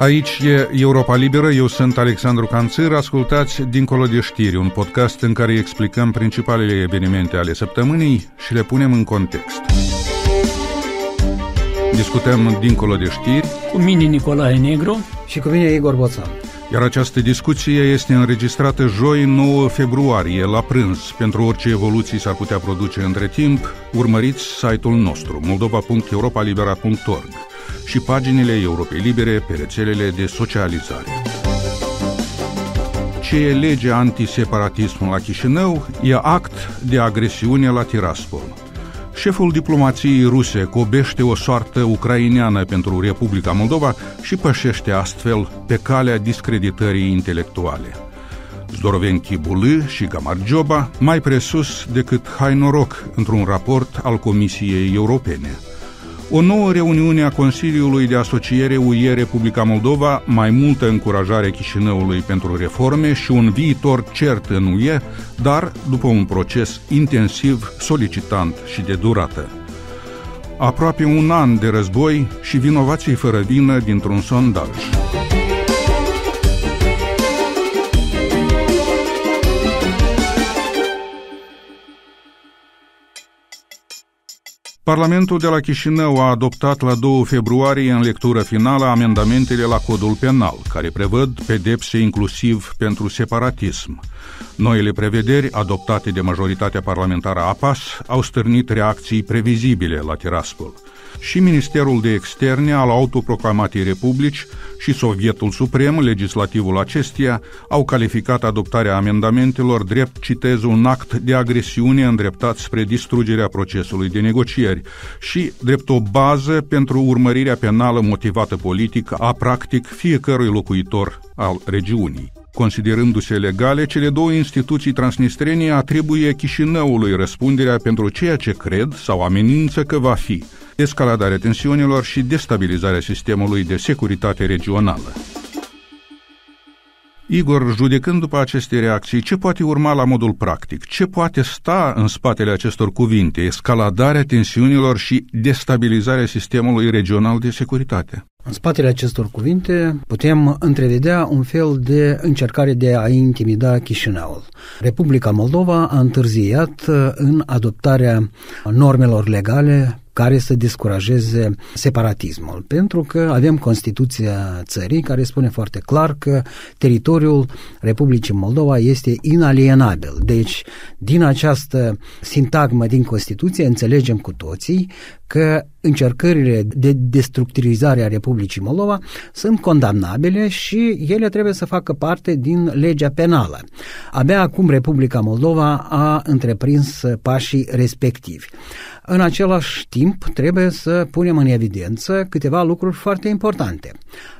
Aici e Europa Liberă, eu sunt Alexandru Canțir, ascultați Dincolo de știri, un podcast în care explicăm principalele evenimente ale săptămânii și le punem în context. Discutăm Dincolo de știri cu mine Nicolae Negru și cu mine Igor Boțan. Iar această discuție este înregistrată joi 9 februarie, la prânz. Pentru orice evoluții s-ar putea produce între timp, urmăriți site-ul nostru moldova.europalibera.org și paginile Europei Libere pe rețelele de socializare. Ce e legea antiseparatismul la Chișinău e act de agresiune la Tiraspol. Șeful diplomației ruse cobește o soartă ucraineană pentru Republica Moldova și pășește astfel pe calea discreditării intelectuale. Zdorovenchi Bulâ și Gamargioba mai presus decât Hainoroc într-un raport al Comisiei Europene – o nouă reuniune a Consiliului de Asociere UE Republica Moldova, mai multă încurajare Chișinăului pentru reforme și un viitor cert în UE, dar după un proces intensiv, solicitant și de durată. Aproape un an de război și vinovații fără vină dintr-un sondaj. Parlamentul de la Chișinău a adoptat la 2 februarie în lectură finală amendamentele la codul penal, care prevăd pedepse inclusiv pentru separatism. Noile prevederi adoptate de majoritatea parlamentară a PAS au stârnit reacții previzibile la Tiraspol și Ministerul de Externe al autoproclamatei Republici și Sovietul Suprem, legislativul acestia au calificat adoptarea amendamentelor drept, citez, un act de agresiune îndreptat spre distrugerea procesului de negocieri și drept o bază pentru urmărirea penală motivată politic a practic fiecărui locuitor al regiunii. Considerându-se legale, cele două instituții transnistrene atribuie Chișinăului răspunderea pentru ceea ce cred sau amenință că va fi escaladarea tensiunilor și destabilizarea sistemului de securitate regională. Igor, judecând după aceste reacții, ce poate urma la modul practic? Ce poate sta în spatele acestor cuvinte? Escaladarea tensiunilor și destabilizarea sistemului regional de securitate. În spatele acestor cuvinte putem întrevedea un fel de încercare de a intimida Chișinăul. Republica Moldova a întârziat în adoptarea normelor legale care să descurajeze separatismul, pentru că avem Constituția țării care spune foarte clar că teritoriul Republicii Moldova este inalienabil. Deci, din această sintagmă din Constituție înțelegem cu toții că încercările de destructurizare a Republicii Republicii Moldova sunt condamnabile și ele trebuie să facă parte din legea penală. Abia acum Republica Moldova a întreprins pașii respectivi. În același timp, trebuie să punem în evidență câteva lucruri foarte importante.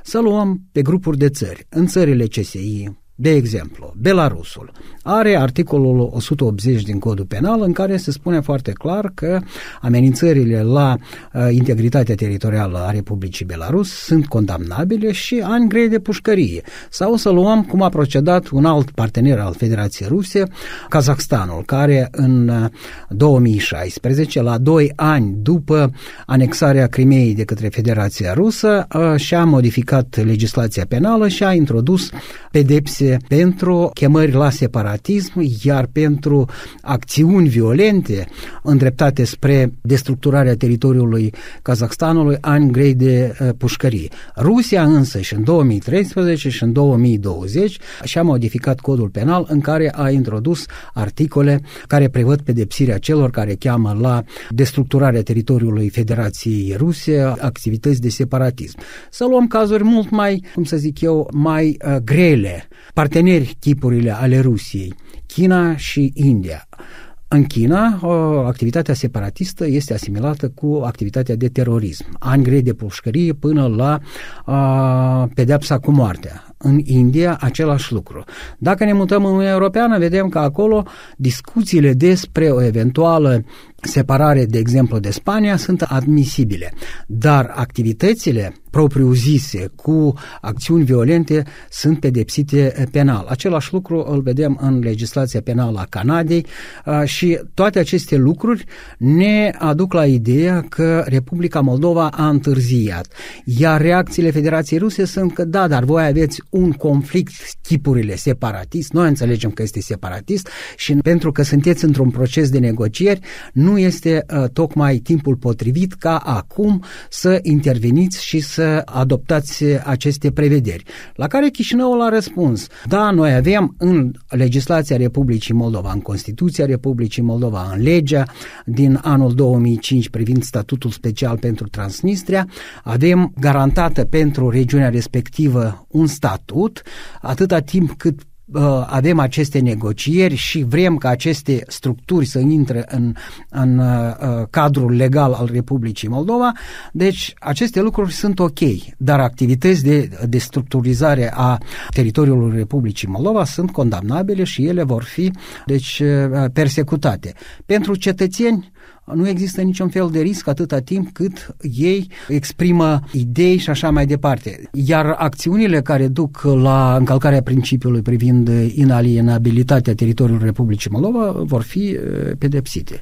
Să luăm pe grupuri de țări. În țările CSI, de exemplu, Belarusul are articolul 180 din codul penal în care se spune foarte clar că amenințările la uh, integritatea teritorială a Republicii Belarus sunt condamnabile și ani grei de pușcărie. Sau să luăm cum a procedat un alt partener al Federației Ruse, Kazakhstanul, care în 2016, uh, la 2 ani după anexarea Crimeei de către Federația Rusă, uh, și-a modificat legislația penală și a introdus pedepse pentru chemări la separatism, iar pentru acțiuni violente îndreptate spre destructurarea teritoriului Kazahstanului ani grei de uh, pușcării. Rusia însă și în 2013 și în 2020 și-a modificat codul penal în care a introdus articole care prevăd pedepsirea celor care cheamă la destructurarea teritoriului Federației Ruse, activități de separatism. Să luăm cazuri mult mai, cum să zic eu, mai uh, grele, parteneri chipurile ale Rusiei, China și India. În China, activitatea separatistă este asimilată cu activitatea de terorism, ani grei de pușcărie până la a, pedepsa cu moartea. În India, același lucru. Dacă ne mutăm în Uniunea Europeană, vedem că acolo discuțiile despre o eventuală separare, de exemplu, de Spania sunt admisibile, dar activitățile propriu-zise cu acțiuni violente sunt pedepsite penal. Același lucru îl vedem în legislația penală a Canadei și toate aceste lucruri ne aduc la ideea că Republica Moldova a întârziat. Iar reacțiile Federației Ruse sunt că da, dar voi aveți un conflict, chipurile separatist, noi înțelegem că este separatist și pentru că sunteți într-un proces de negocieri, nu nu este uh, tocmai timpul potrivit ca acum să interveniți și să adoptați aceste prevederi. La care Chișinăul a răspuns, da, noi avem în legislația Republicii Moldova, în Constituția Republicii Moldova, în legea din anul 2005 privind statutul special pentru Transnistria, avem garantată pentru regiunea respectivă un statut, atâta timp cât avem aceste negocieri și vrem ca aceste structuri să intre în, în uh, uh, cadrul legal al Republicii Moldova. Deci aceste lucruri sunt ok, dar activități de, de structurizare a teritoriului Republicii Moldova sunt condamnabile și ele vor fi deci, uh, persecutate. Pentru cetățeni nu există niciun fel de risc atâta timp cât ei exprimă idei și așa mai departe. Iar acțiunile care duc la încălcarea principiului privind inalienabilitatea teritoriului Republicii Moldova vor fi pedepsite.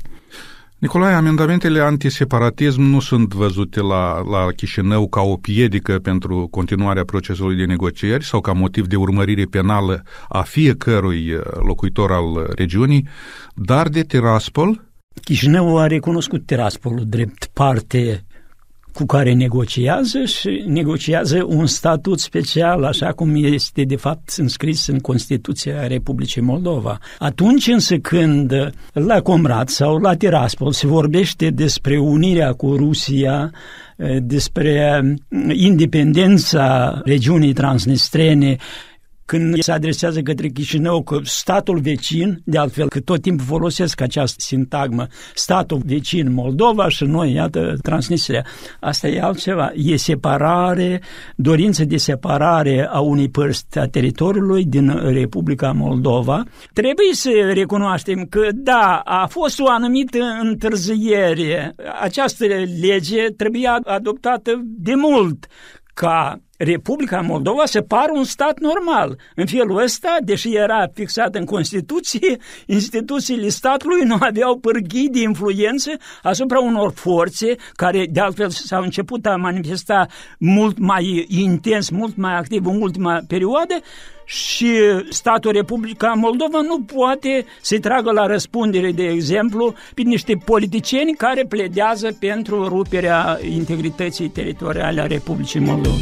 Nicolae, amendamentele antiseparatism nu sunt văzute la, la Chișinău ca o piedică pentru continuarea procesului de negocieri sau ca motiv de urmărire penală a fiecărui locuitor al regiunii, dar de Tiraspol, Chișinău a recunoscut Tiraspolul drept parte cu care negociază și negociază un statut special, așa cum este de fapt înscris în Constituția Republicii Moldova. Atunci însă când la Comrat sau la Tiraspol se vorbește despre unirea cu Rusia, despre independența regiunii transnistrene când se adresează către Chișinău, că statul vecin, de altfel că tot timpul folosesc această sintagmă, statul vecin Moldova și noi, iată, Transnistria. Asta e altceva. E separare, dorință de separare a unei părți a teritoriului din Republica Moldova. Trebuie să recunoaștem că, da, a fost o anumită întârziere. Această lege trebuia adoptată de mult, ca Republica Moldova să pară un stat normal. În felul ăsta, deși era fixat în Constituție, instituțiile statului nu aveau pârghii de influență asupra unor forțe care, de altfel, s-au început a manifesta mult mai intens, mult mai activ în ultima perioadă, și statul Republica Moldova nu poate să tragă la răspundere, de exemplu, pe niște politicieni care pledează pentru ruperea integrității teritoriale a Republicii Moldova.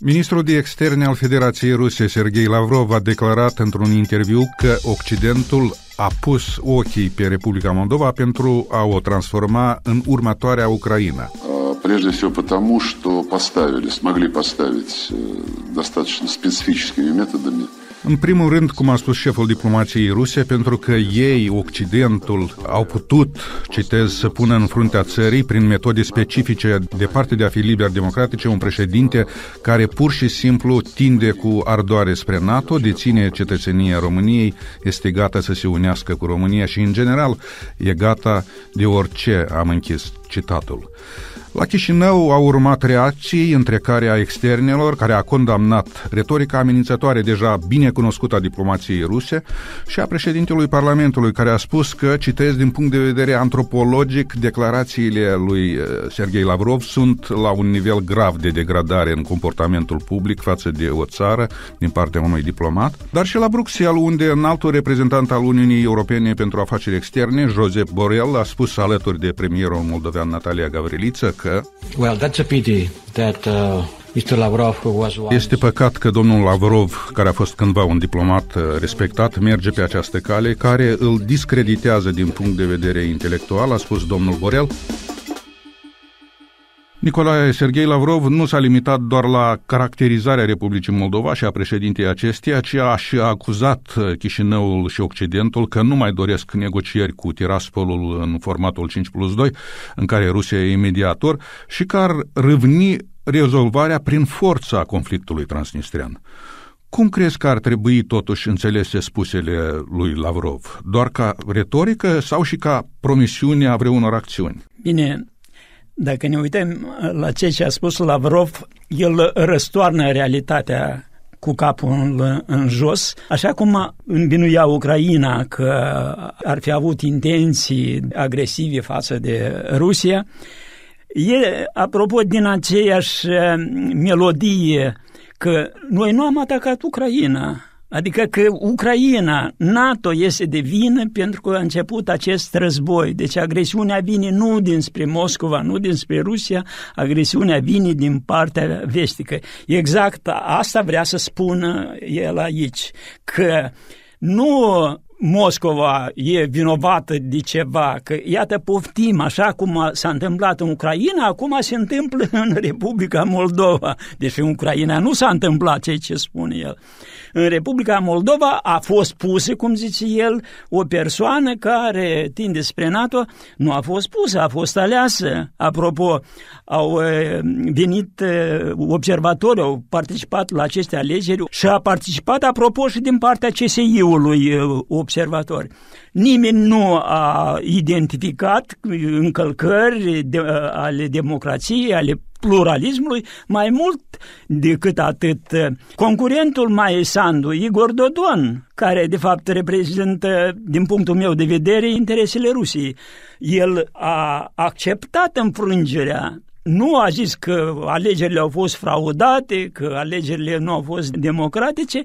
Ministrul de Externe al Federației Ruse, Sergei Lavrov, a declarat într-un interviu că Occidentul a pus ochii pe Republica Moldova pentru a o transforma în următoarea Ucraina. Прежде всего потому, что поставили, смогли поставить э, достаточно специфическими методами În primul rând, cum a spus șeful diplomației Rusia, pentru că ei, Occidentul, au putut, citez, să pună în fruntea țării, prin metode specifice, departe de a fi liber democratice, un președinte care pur și simplu tinde cu ardoare spre NATO, deține cetățenia României, este gata să se unească cu România și, în general, e gata de orice, am închis citatul. La Chișinău au urmat reacții, între care a externelor, care a condamnat retorica amenințătoare deja bine cunoscută a diplomației ruse, și a președintelui Parlamentului, care a spus că, citez din punct de vedere antropologic, declarațiile lui eh, Sergei Lavrov sunt la un nivel grav de degradare în comportamentul public față de o țară din partea unui diplomat, dar și la Bruxelles, unde altul reprezentant al Uniunii Europene pentru afaceri externe, Josep Borrell, a spus alături de premierul moldovean Natalia Gavriliță că că well, that's a pity that, uh... Este păcat că domnul Lavrov, care a fost cândva un diplomat uh, respectat, merge pe această cale care îl discreditează din punct de vedere intelectual, a spus domnul Borel, Nicolae Sergei Lavrov nu s-a limitat doar la caracterizarea Republicii Moldova și a președintei acesteia, ci a și acuzat uh, Chișinăul și Occidentul că nu mai doresc negocieri cu Tiraspolul în formatul 5 plus 2, în care Rusia e mediator, și că ar râvni rezolvarea prin forța conflictului transnistrian. Cum crezi că ar trebui totuși înțelese spusele lui Lavrov? Doar ca retorică sau și ca promisiune a vreunor acțiuni? Bine, dacă ne uităm la ce ce a spus Lavrov, el răstoarnă realitatea cu capul în, în jos, așa cum învinuia Ucraina că ar fi avut intenții agresive față de Rusia. E, apropo, din aceeași melodie că noi nu am atacat Ucraina, Adică că Ucraina, NATO este de vină pentru că a început acest război. Deci agresiunea vine nu dinspre Moscova, nu dinspre Rusia, agresiunea vine din partea vestică. Exact asta vrea să spună el aici, că nu Moscova e vinovată de ceva, că iată poftim, așa cum s-a întâmplat în Ucraina, acum se întâmplă în Republica Moldova. Deși în Ucraina nu s-a întâmplat ceea ce spune el. În Republica Moldova a fost pusă, cum zice el, o persoană care tinde spre NATO, nu a fost pusă, a fost aleasă. Apropo, au venit observatori, au participat la aceste alegeri și a participat, apropo, și din partea CSI-ului o observatori. Nimeni nu a identificat încălcări de, ale democrației, ale pluralismului, mai mult decât atât. Concurentul mai Sandu, Igor Dodon, care de fapt reprezintă, din punctul meu de vedere, interesele Rusiei. El a acceptat înfrângerea nu a zis că alegerile au fost fraudate, că alegerile nu au fost democratice,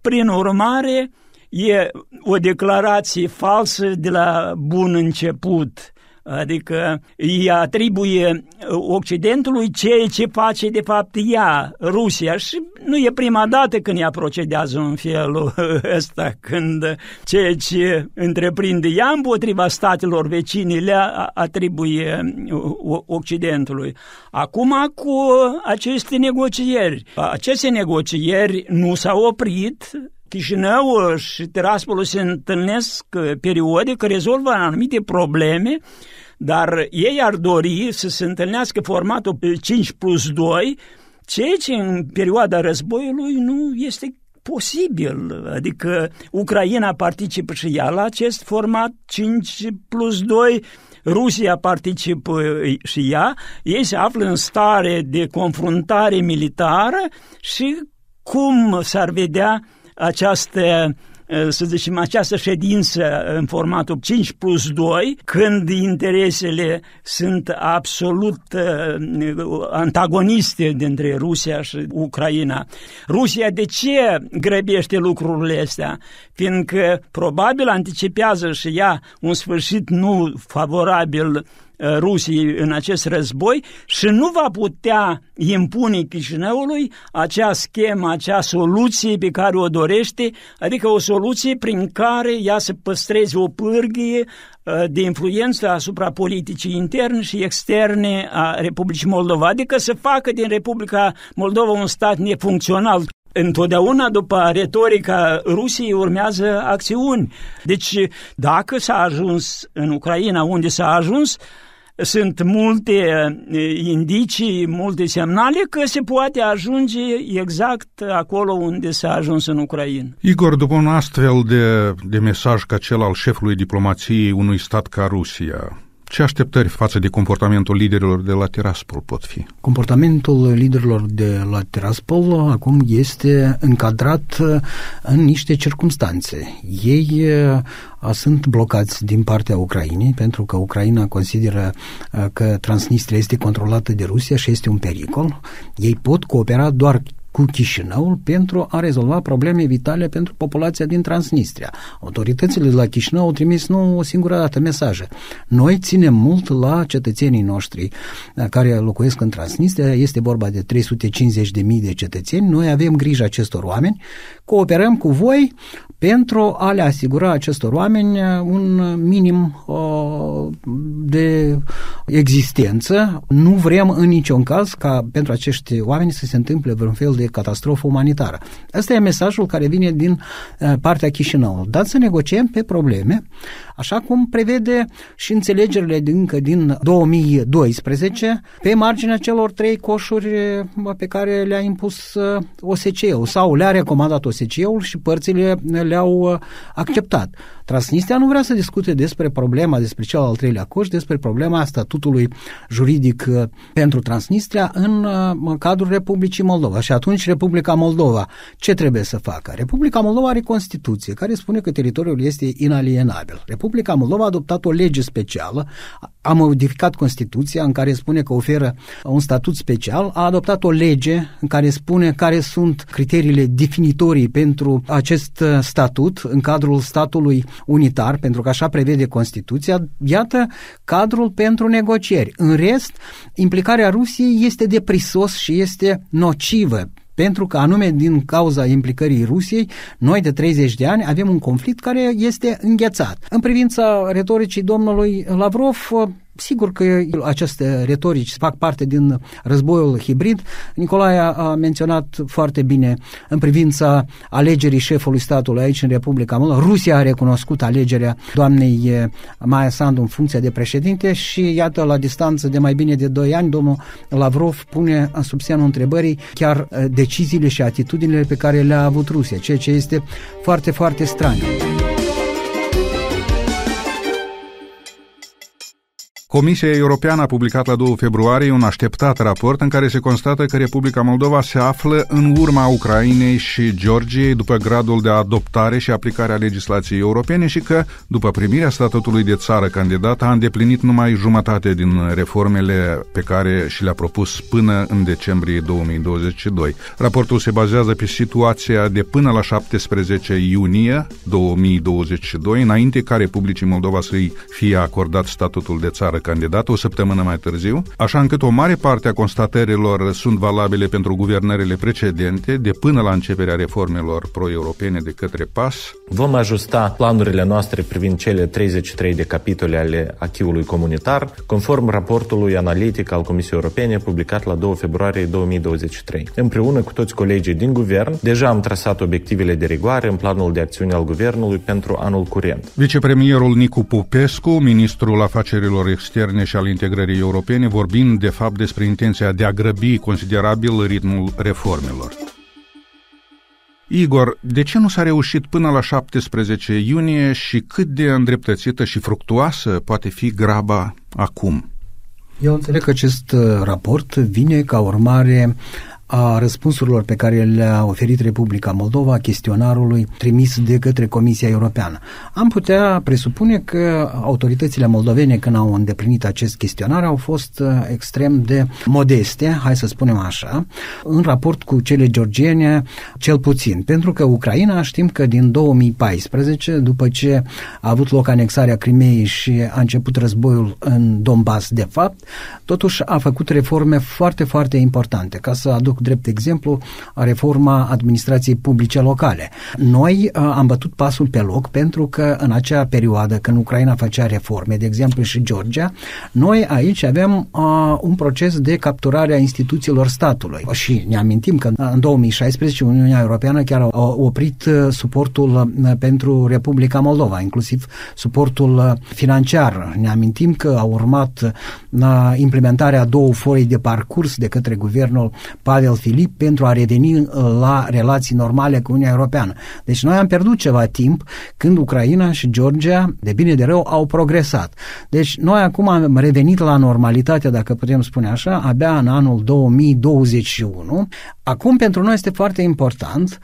prin urmare, e o declarație falsă de la bun început. Adică îi atribuie uh, Occidentului ceea ce face de fapt ea, Rusia. Și nu e prima dată când ea procedează în felul ăsta, când ceea ce întreprinde ea împotriva statelor vecine le atribuie uh, Occidentului. Acum cu aceste negocieri, aceste negocieri nu s-au oprit, Chișinău și Tiraspolul se întâlnesc uh, periodic, rezolvă anumite probleme, dar ei ar dori să se întâlnească formatul 5 plus 2, ceea ce în perioada războiului nu este posibil. Adică Ucraina participă și ea la acest format 5 plus 2, Rusia participă uh, și ea, ei se află în stare de confruntare militară și cum s-ar vedea această eh, să zicem, această ședință în formatul 5 plus 2, când interesele sunt absolut eh, antagoniste dintre Rusia și Ucraina. Rusia de ce grăbește lucrurile astea? Fiindcă probabil anticipează și ea un sfârșit nu favorabil Uh, Rusiei în acest război și nu va putea impune Chișinăului acea schemă, acea soluție pe care o dorește, adică o soluție prin care ea să păstreze o pârghie uh, de influență asupra politicii interne și externe a Republicii Moldova, adică să facă din Republica Moldova un stat nefuncțional întotdeauna după retorica Rusiei urmează acțiuni. Deci, dacă s-a ajuns în Ucraina unde s-a ajuns, sunt multe eh, indicii, multe semnale că se poate ajunge exact acolo unde s-a ajuns în Ucraina. Igor, după un astfel de, de mesaj ca cel al șefului diplomației unui stat ca Rusia, ce așteptări față de comportamentul liderilor de la Tiraspol pot fi? Comportamentul liderilor de la Tiraspol acum este încadrat în niște circunstanțe. Ei sunt blocați din partea Ucrainei pentru că Ucraina consideră că Transnistria este controlată de Rusia și este un pericol. Ei pot coopera doar cu Chișinăul pentru a rezolva probleme vitale pentru populația din Transnistria. Autoritățile de la Chișinău au trimis nu o singură dată mesaje. Noi ținem mult la cetățenii noștri uh, care locuiesc în Transnistria, este vorba de 350.000 de cetățeni, noi avem grijă acestor oameni, cooperăm cu voi, pentru a le asigura acestor oameni uh, un minim uh, de existență. Nu vrem în niciun caz ca pentru acești oameni să se întâmple vreun fel de catastrofă umanitară. Asta e mesajul care vine din uh, partea Chișinău. Dar să negociem pe probleme, așa cum prevede și înțelegerile încă din 2012 pe marginea celor trei coșuri pe care le-a impus OSCE-ul sau le-a recomandat OSCE-ul și părțile le-au uh, acceptat. Transnistria nu vrea să discute despre problema, despre cel al treilea coș, despre problema statutului juridic uh, pentru Transnistria uh, în cadrul Republicii Moldova. Și atunci Republica Moldova ce trebuie să facă? Republica Moldova are Constituție care spune că teritoriul este inalienabil. Republica Moldova a adoptat o lege specială, a modificat Constituția în care spune că oferă un statut special, a adoptat o lege în care spune care sunt criteriile definitorii pentru acest uh, statut în cadrul statului unitar, pentru că așa prevede Constituția, iată cadrul pentru negocieri. În rest, implicarea Rusiei este deprisos și este nocivă pentru că anume din cauza implicării Rusiei, noi de 30 de ani avem un conflict care este înghețat. În privința retoricii domnului Lavrov, Sigur că aceste retorici fac parte din războiul hibrid. Nicolae a menționat foarte bine în privința alegerii șefului statului aici în Republica Moldova. Rusia a recunoscut alegerea doamnei Maia Sandu în funcție de președinte și iată la distanță de mai bine de 2 ani domnul Lavrov pune sub semnul întrebării chiar eh, deciziile și atitudinile pe care le-a avut Rusia, ceea ce este foarte, foarte straniu. Comisia Europeană a publicat la 2 februarie un așteptat raport în care se constată că Republica Moldova se află în urma Ucrainei și Georgiei după gradul de adoptare și aplicare a legislației europene și că, după primirea statutului de țară candidată, a îndeplinit numai jumătate din reformele pe care și le-a propus până în decembrie 2022. Raportul se bazează pe situația de până la 17 iunie 2022, înainte ca Republicii Moldova să-i fie acordat statutul de țară pe candidat o săptămână mai târziu, așa încât o mare parte a constatărilor sunt valabile pentru guvernările precedente de până la începerea reformelor pro-europene de către PAS. Vom ajusta planurile noastre privind cele 33 de capitole ale achiului comunitar, conform raportului analitic al Comisiei Europene publicat la 2 februarie 2023. Împreună cu toți colegii din guvern, deja am trasat obiectivele de rigoare în planul de acțiune al guvernului pentru anul curent. Vicepremierul Nicu Popescu, ministrul afacerilor externe, externe și al integrării europene, vorbind de fapt despre intenția de a grăbi considerabil ritmul reformelor. Igor, de ce nu s-a reușit până la 17 iunie și cât de îndreptățită și fructuoasă poate fi graba acum? Eu înțeleg că acest uh, raport vine ca urmare a răspunsurilor pe care le-a oferit Republica Moldova chestionarului trimis de către Comisia Europeană. Am putea presupune că autoritățile moldovene, când au îndeplinit acest chestionar, au fost uh, extrem de modeste, hai să spunem așa, în raport cu cele georgiene, cel puțin. Pentru că Ucraina, știm că din 2014, după ce a avut loc anexarea Crimeei și a început războiul în Donbass, de fapt, totuși a făcut reforme foarte, foarte importante. Ca să aduc drept exemplu reforma administrației publice locale. Noi uh, am bătut pasul pe loc pentru că în acea perioadă când Ucraina făcea reforme, de exemplu și Georgia, noi aici aveam uh, un proces de capturare a instituțiilor statului și ne amintim că uh, în 2016 Uniunea Europeană chiar a oprit suportul pentru Republica Moldova, inclusiv suportul financiar. Ne amintim că a urmat implementarea două foi de parcurs de către guvernul Pavel Pavel Filip pentru a reveni uh, la relații normale cu Uniunea Europeană. Deci noi am pierdut ceva timp când Ucraina și Georgia, de bine de rău, au progresat. Deci noi acum am revenit la normalitate, dacă putem spune așa, abia în anul 2021. Acum pentru noi este foarte important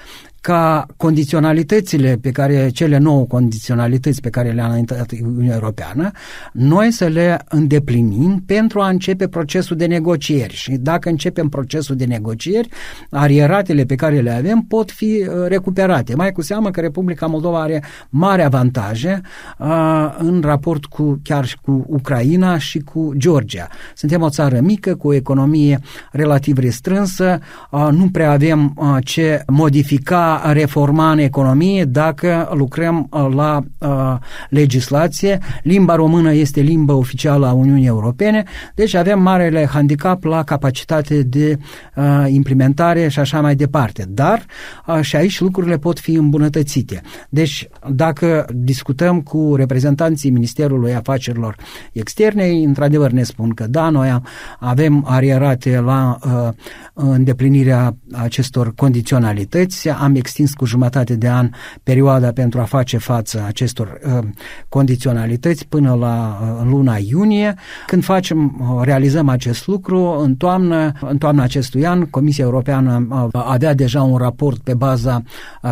ca condiționalitățile pe care, cele nouă condiționalități pe care le-a înaintat Uniunea Europeană, noi să le îndeplinim pentru a începe procesul de negocieri. Și dacă începem procesul de negocieri, arieratele pe care le avem pot fi uh, recuperate. Mai cu seamă că Republica Moldova are mare avantaje a, uh, în raport cu chiar și cu Ucraina și cu Georgia. Suntem o țară mică, cu o economie relativ restrânsă, a, uh, nu prea avem a, ce modifica reforma în economie dacă lucrăm uh, la uh, legislație. Limba română este limba oficială a Uniunii Europene, deci avem marele handicap la capacitate de uh, implementare și așa mai departe. Dar uh, și aici lucrurile pot fi îmbunătățite. Deci, dacă discutăm cu reprezentanții Ministerului Afacerilor Externe, într-adevăr ne spun că da, noi am, avem arierate la uh, îndeplinirea acestor condiționalități, am extins cu jumătate de an perioada pentru a face față acestor uh, condiționalități până la uh, luna iunie. Când facem, uh, realizăm acest lucru, în toamnă, în toamna acestui an, Comisia Europeană avea deja un raport pe baza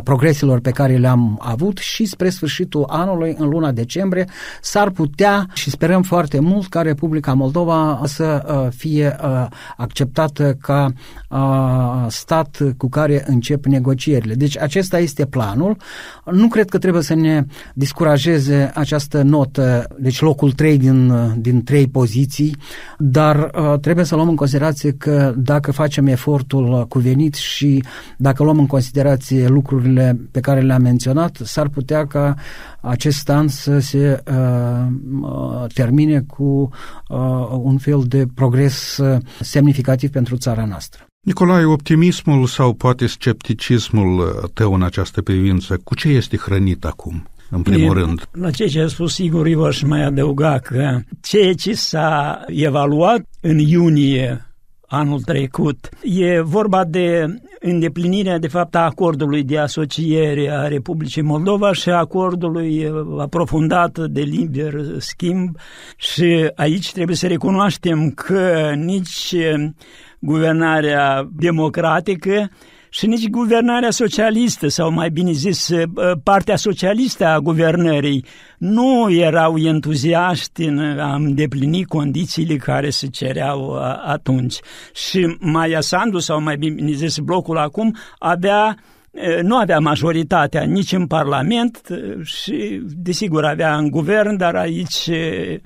progreselor pe care le-am avut și spre sfârșitul anului, în luna decembrie, s-ar putea și sperăm foarte mult ca Republica Moldova să fie acceptată ca stat cu care încep negocierile. Deci acesta este planul. Nu cred că trebuie să ne descurajeze această notă, deci locul 3 din, din 3 poziții, dar uh, trebuie să luăm în considerație că dacă facem efortul cuvenit și dacă luăm în considerație lucrurile pe care le-am menționat, s-ar putea ca acest an să se uh, uh termine cu uh, un fel de progres semnificativ pentru țara noastră. Nicolae, optimismul sau poate scepticismul uh, tău în această privință, cu ce este hrănit acum? în primul Din, rând. La ceea ce a spus, sigur, eu aș mai adăuga că ceea ce s-a evaluat în iunie anul trecut e vorba de îndeplinirea, de fapt, a acordului de asociere a Republicii Moldova și a acordului uh, aprofundat de liber schimb și aici trebuie să recunoaștem că nici uh, guvernarea democratică și nici guvernarea socialistă, sau mai bine zis, eh, eh, partea socialistă a guvernării, nu erau entuziaști în a îndeplini condițiile care se cereau eh, atunci. Și Maia Sandu, sau mai bine zis, blocul acum, avea nu avea majoritatea nici în Parlament și, desigur, avea în guvern, dar aici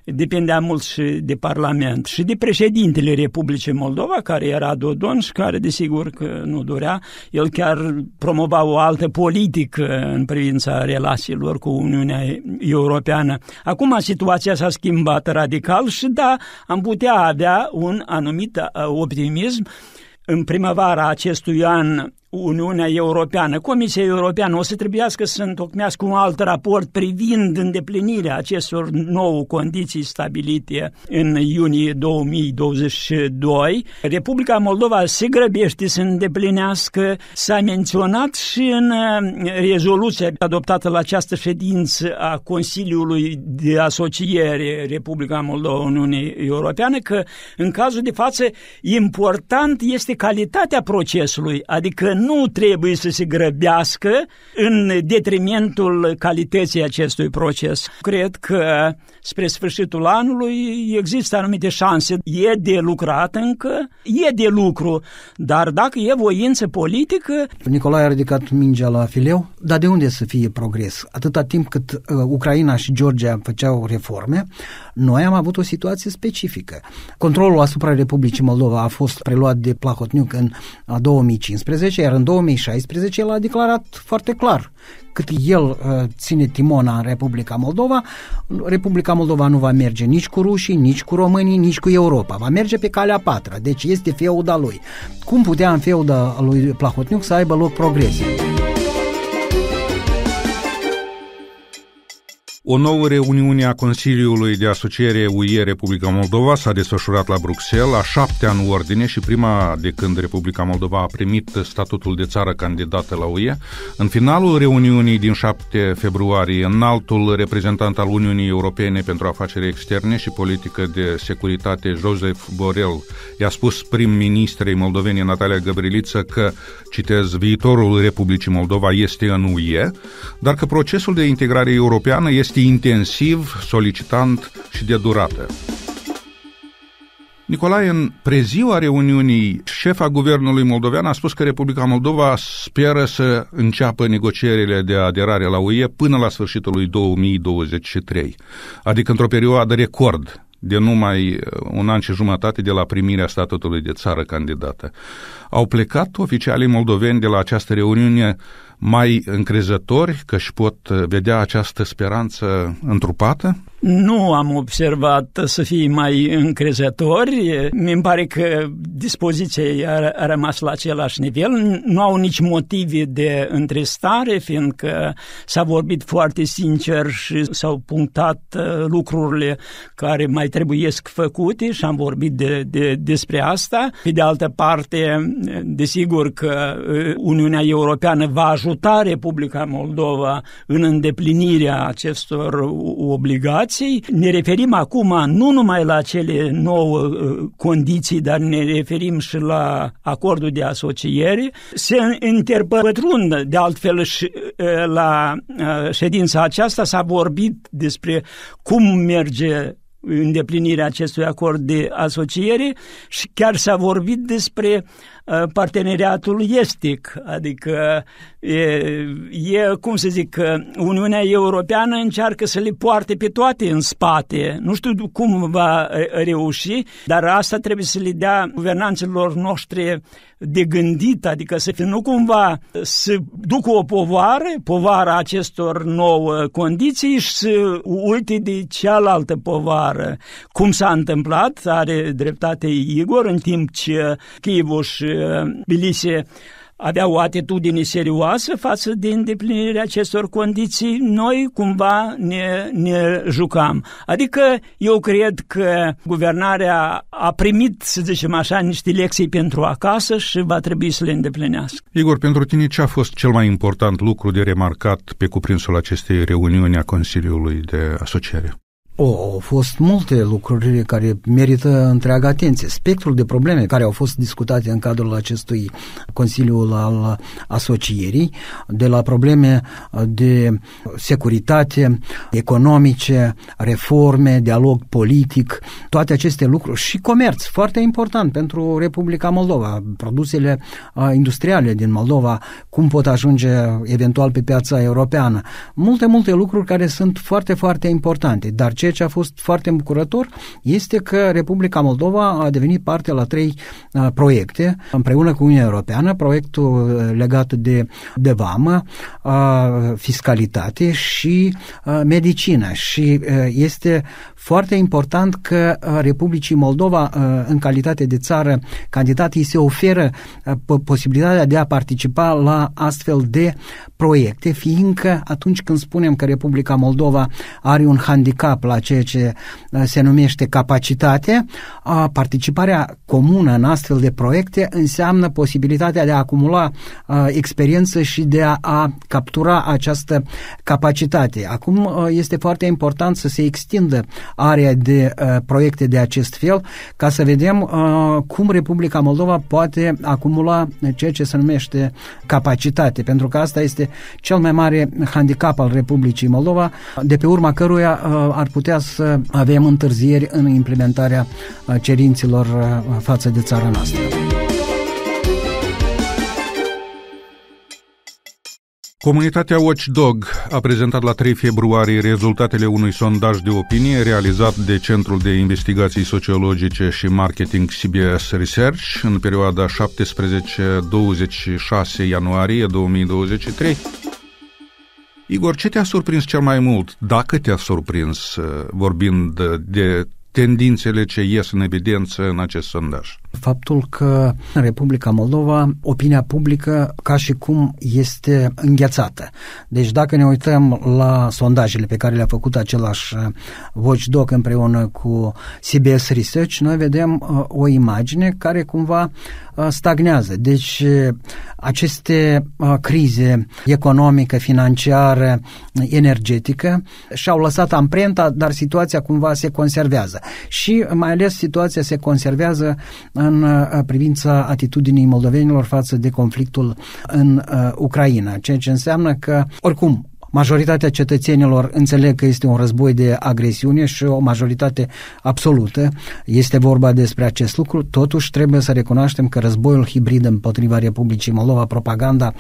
depindea mult și de Parlament și de președintele Republicii Moldova, care era Dodon și care, desigur, că nu dorea. El chiar promova o altă politică în privința relațiilor cu Uniunea Europeană. Acum situația s-a schimbat radical și, da, am putea avea un anumit optimism în primăvara acestui an Uniunea Europeană. Comisia Europeană o să trebuiască să întocmească un alt raport privind îndeplinirea acestor nouă condiții stabilite în iunie 2022. Republica Moldova se grăbește să îndeplinească, s-a menționat și în uh, rezoluția adoptată la această ședință a Consiliului de Asociere Republica Moldova-Uniunii Europeană că în cazul de față important este calitatea procesului, adică nu nu trebuie să se grăbească în detrimentul calității acestui proces. Cred că spre sfârșitul anului există anumite șanse. E de lucrat încă, e de lucru, dar dacă e voință politică... Nicolae a ridicat mingea la fileu, dar de unde să fie progres? Atâta timp cât uh, Ucraina și Georgia făceau reforme, noi am avut o situație specifică. Controlul asupra Republicii Moldova a fost preluat de Plahotniuc în 2015, uh, iar în 2016 el a declarat foarte clar cât el uh, ține timona în Republica Moldova, Republica Moldova nu va merge nici cu rușii, nici cu românii, nici cu Europa. Va merge pe calea patra, deci este feuda lui. Cum putea în feuda lui Plahotniuc să aibă loc progresie? O nouă reuniune a Consiliului de Asociere UE Republica Moldova s-a desfășurat la Bruxelles, a șaptea în ordine și prima de când Republica Moldova a primit statutul de țară candidată la UE. În finalul reuniunii din 7 februarie, înaltul reprezentant al Uniunii Europene pentru afaceri externe și politică de securitate, Joseph Borel, i-a spus prim-ministrei moldovenii Natalia Gabriliță că, citez, viitorul Republicii Moldova este în UE, dar că procesul de integrare europeană este este intensiv, solicitant și de durată. Nicolae, în preziua reuniunii, șefa guvernului moldovean a spus că Republica Moldova speră să înceapă negocierile de aderare la UE până la sfârșitul lui 2023, adică într-o perioadă record de numai uh, un an și jumătate de la primirea statutului de țară candidată. Au plecat oficialii moldoveni de la această reuniune mai încrezători că își pot uh, vedea această speranță întrupată? Nu am observat să fie mai încrezători. Mi pare că dispoziția a rămas la același nivel. Nu au nici motive de întristare, fiindcă s-a vorbit foarte sincer și s-au punctat uh, lucrurile care mai trebuiesc făcute și am vorbit de, de, despre asta. Pe de altă parte, desigur că uh, Uniunea Europeană va ajunge ajuta Republica Moldova în îndeplinirea acestor obligații. Ne referim acum nu numai la cele nouă uh, condiții, dar ne referim și la acordul de asociere. Se interpătrund, de altfel, și uh, la uh, ședința aceasta s-a vorbit despre cum merge îndeplinirea acestui acord de asociere și chiar s-a vorbit despre uh, Uh, parteneriatul estic, adică e, e, cum să zic, uh, Uniunea Europeană încearcă să le poarte pe toate în spate. Nu știu cum va uh, reuși, dar asta trebuie să le dea guvernanților noștri de gândit, adică să fie nu cumva să ducă o povară, povara acestor nouă condiții și să uite de cealaltă povară. Cum s-a întâmplat, are dreptate Igor, în timp ce Chivu și Uh, Bilise avea o atitudine serioasă față de îndeplinirea acestor condiții, noi cumva ne, ne jucam. Adică eu cred că guvernarea a primit, să zicem așa, niște lecții pentru acasă și va trebui să le îndeplinească. Igor, pentru tine ce a fost cel mai important lucru de remarcat pe cuprinsul acestei reuniuni a Consiliului de Asociere? O, au fost multe lucruri care merită întreaga atenție. Spectrul de probleme care au fost discutate în cadrul acestui Consiliu al Asocierii, de la probleme de securitate, economice, reforme, dialog politic, toate aceste lucruri și comerț, foarte important pentru Republica Moldova, produsele industriale din Moldova, cum pot ajunge eventual pe piața europeană. Multe, multe lucruri care sunt foarte, foarte importante, dar ce ceea ce a fost foarte îmbucurător este că Republica Moldova a devenit parte la trei proiecte împreună cu Uniunea Europeană, proiectul legat de, de vamă, fiscalitate și medicină și este foarte important că Republicii Moldova în calitate de țară îi se oferă posibilitatea de a participa la astfel de proiecte, fiindcă atunci când spunem că Republica Moldova are un handicap la la ceea ce uh, se numește capacitate, participarea comună în astfel de proiecte înseamnă posibilitatea de a acumula uh, experiență și de a, a captura această capacitate. Acum uh, este foarte important să se extindă area de proiecte de acest fel ca să vedem cum Republica Moldova poate acumula ceea ce se numește capacitate, pentru că asta este cel mai mare handicap al Republicii Moldova, de pe urma căruia ar putea putea să avem întârzieri în implementarea uh, cerințelor uh, față de țara noastră. Comunitatea Watchdog a prezentat la 3 februarie rezultatele unui sondaj de opinie realizat de Centrul de Investigații Sociologice și Marketing CBS Research în perioada 17-26 ianuarie 2023 Igor, ce te-a surprins cel mai mult, dacă te-a surprins, uh, vorbind de tendințele ce ies în evidență în acest sondaj? Faptul că în Republica Moldova opinia publică ca și cum este înghețată. Deci dacă ne uităm la sondajele pe care le-a făcut același Watchdog uh, împreună cu CBS Research, noi vedem uh, o imagine care cumva stagnează. Deci aceste crize economică, financiară, energetică și-au lăsat amprenta, dar situația cumva se conservează. Și mai ales situația se conservează în privința atitudinii moldovenilor față de conflictul în Ucraina, ceea ce înseamnă că oricum majoritatea cetățenilor înțeleg că este un război de agresiune și o majoritate absolută este vorba despre acest lucru, totuși trebuie să recunoaștem că războiul hibrid împotriva Republicii Moldova, propaganda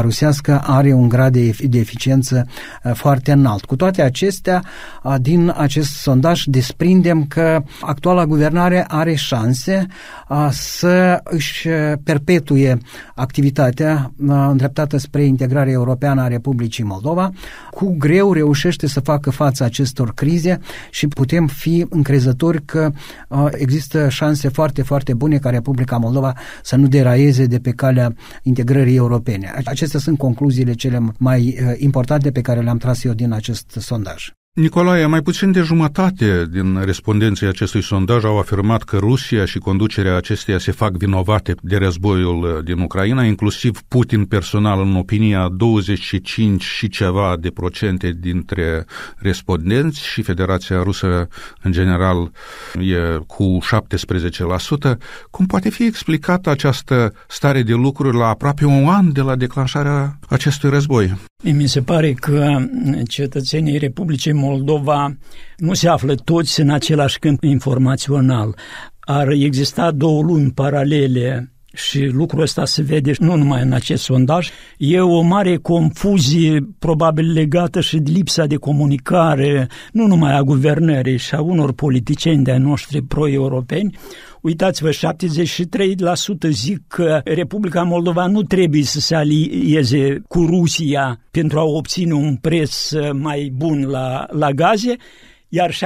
rusească, are un grad de, de eficiență eh, foarte înalt. Cu toate acestea, ah, din acest sondaj desprindem că actuala guvernare are șanse ah, să își eh, perpetuie activitatea ah, îndreptată spre integrarea europeană a Republicii Moldova, cu greu reușește să facă față acestor crize și putem fi încrezători că uh, există șanse foarte, foarte bune ca Republica Moldova să nu deraieze de pe calea integrării europene. Acestea sunt concluziile cele mai uh, importante pe care le-am tras eu din acest sondaj. Nicolae, mai puțin de jumătate din respondenții acestui sondaj au afirmat că Rusia și conducerea acesteia se fac vinovate de războiul uh, din Ucraina, inclusiv Putin personal, în opinia 25 și ceva de procente dintre respondenți și Federația Rusă în general e cu 17%. Cum poate fi explicată această stare de lucruri la aproape un an de la declanșarea acestui război? Mi se pare că cetățenii Republicii Moldova nu se află toți în același câmp informațional. Ar exista două lumi paralele și lucrul ăsta se vede nu numai în acest sondaj, e o mare confuzie probabil legată și de lipsa de comunicare, nu numai a guvernării și a unor politicieni de-ai noștri pro-europeni, Uitați-vă, 73% zic că Republica Moldova nu trebuie să se alieze cu Rusia pentru a obține un preț mai bun la, la gaze, iar 67%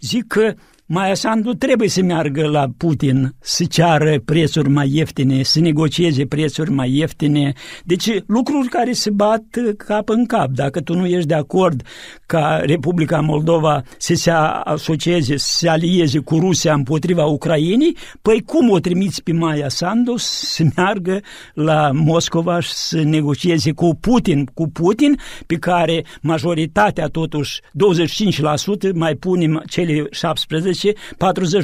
zic că Maia Sandu trebuie să meargă la Putin, să ceară prețuri mai ieftine, să negocieze prețuri mai ieftine. Deci lucruri care se bat cap în cap. Dacă tu nu ești de acord ca Republica Moldova să se asocieze, să se alieze cu Rusia împotriva Ucrainei, păi cum o trimiți pe Maia Sandu să meargă la Moscova și să negocieze cu Putin, cu Putin pe care majoritatea totuși 25% mai punem cele 17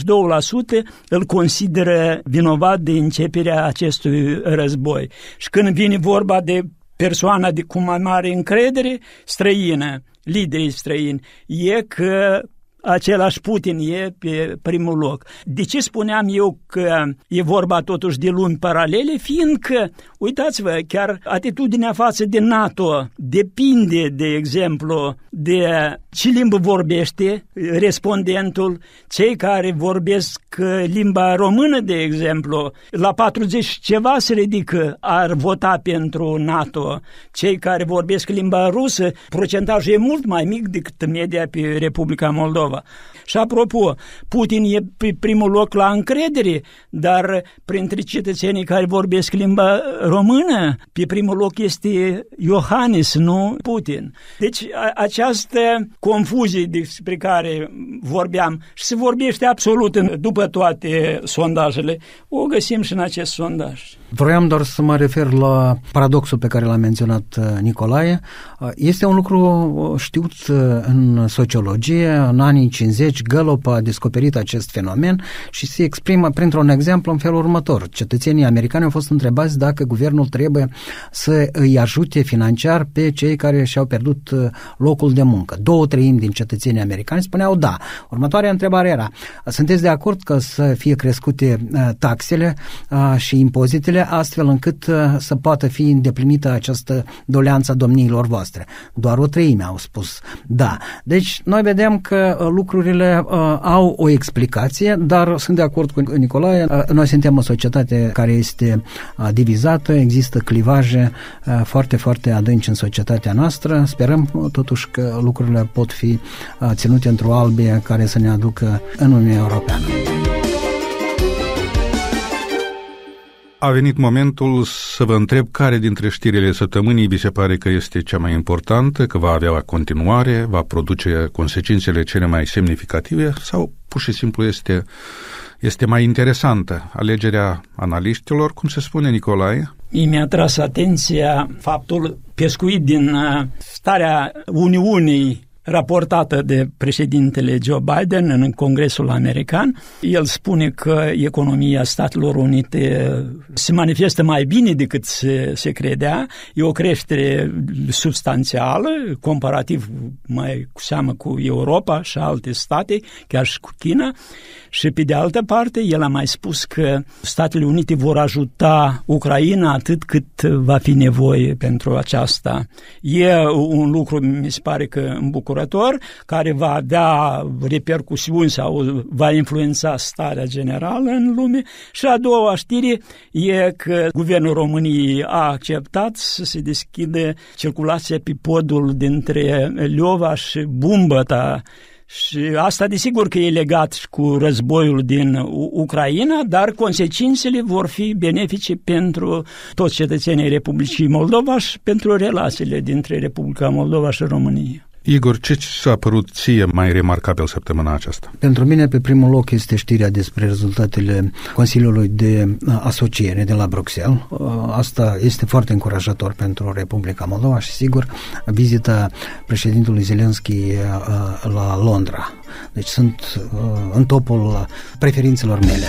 19, 42% îl consideră vinovat de începerea acestui război. Și când vine vorba de persoana de cu mai mare încredere străină, liderii străini, e că același Putin e pe primul loc. De ce spuneam eu că e vorba totuși de luni paralele? Fiindcă, uitați-vă, chiar atitudinea față de NATO depinde, de exemplu, de ce limbă vorbește respondentul, cei care vorbesc uh, limba română, de exemplu, la 40 ceva se ridică, ar vota pentru NATO. Cei care vorbesc limba rusă, procentajul e mult mai mic decât media pe Republica Moldova. Și apropo, Putin e pe primul loc la încredere, dar printre cetățenii care vorbesc limba română, pe primul loc este Iohannis, nu Putin. Deci această confuzie despre care vorbeam și se vorbește absolut în, după toate sondajele, o găsim și în acest sondaj. Vroiam doar să mă refer la paradoxul pe care l-a menționat uh, Nicolae. Uh, este un lucru uh, știut în sociologie, în anii 50 deci Gallup a descoperit acest fenomen și se exprimă printr-un exemplu în felul următor. Cetățenii americani au fost întrebați dacă guvernul trebuie să îi ajute financiar pe cei care și-au pierdut uh, locul de muncă. Două treimi din cetățenii americani spuneau da. Următoarea întrebare era, sunteți de acord că să fie crescute uh, taxele uh, și impozitele astfel încât să poată fi îndeplinită această doleanță a domniilor voastre? Doar o treime au spus da. Deci noi vedem că lucrurile lucrurile uh, au o explicație, dar sunt de acord cu Nicolae. Uh, noi suntem o societate care este uh, divizată, există clivaje uh, foarte, foarte adânci în societatea noastră. Sperăm uh, totuși că lucrurile pot fi uh, ținute într-o albie care să ne aducă în Uniunea Europeană. A venit momentul să vă întreb care dintre știrile săptămânii vi se pare că este cea mai importantă, că va avea la continuare, va produce consecințele cele mai semnificative sau pur și simplu este, este mai interesantă alegerea analiștilor, cum se spune Nicolae? Mi-a tras atenția faptul pescuit din uh, starea Uniunii raportată de președintele Joe Biden în Congresul American. El spune că economia Statelor Unite uh, se manifestă mai bine decât se, se credea, e o creștere substanțială, comparativ mai cu seamă cu Europa și alte state, chiar și cu China. Și pe de altă parte, el a mai spus că Statele Unite vor ajuta Ucraina atât cât va fi nevoie pentru aceasta. E un lucru, mi se pare că în îmbucură tulburător care va avea repercusiuni sau va influența starea generală în lume. Și a doua știre e că guvernul României a acceptat să se deschide circulația pe podul dintre Liova și Bumbăta și asta desigur că e legat și cu războiul din Ucraina, dar consecințele vor fi benefice pentru toți cetățenii Republicii Moldova și pentru relațiile dintre Republica Moldova și România. Igor, ce s-a părut ție mai remarcabil săptămâna aceasta? Pentru mine, pe primul loc, este știrea despre rezultatele Consiliului de uh, Asociere de la Bruxelles. Uh, asta este foarte încurajator pentru Republica Moldova și, sigur, vizita președintelui Zelenski uh, la Londra. Deci sunt în topul preferințelor mele.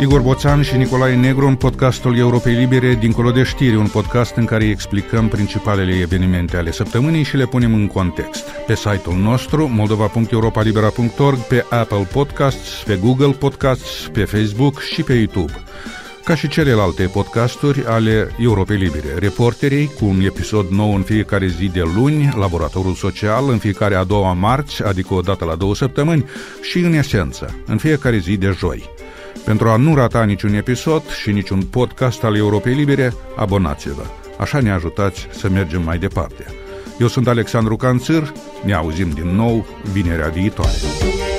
Igor Boțan și Nicolae Negru în podcastul Europei Libere, dincolo de știri, un podcast în care explicăm principalele evenimente ale săptămânii și le punem în context. Pe site-ul nostru, moldova.europalibera.org, pe Apple Podcasts, pe Google Podcasts, pe Facebook și pe YouTube ca și celelalte podcasturi ale Europei Libere. Reporterii cu un episod nou în fiecare zi de luni, Laboratorul Social în fiecare a doua marți, adică o dată la două săptămâni, și în esență, în fiecare zi de joi. Pentru a nu rata niciun episod și niciun podcast al Europei Libere, abonați-vă. Așa ne ajutați să mergem mai departe. Eu sunt Alexandru Canțâr, ne auzim din nou vinerea viitoare.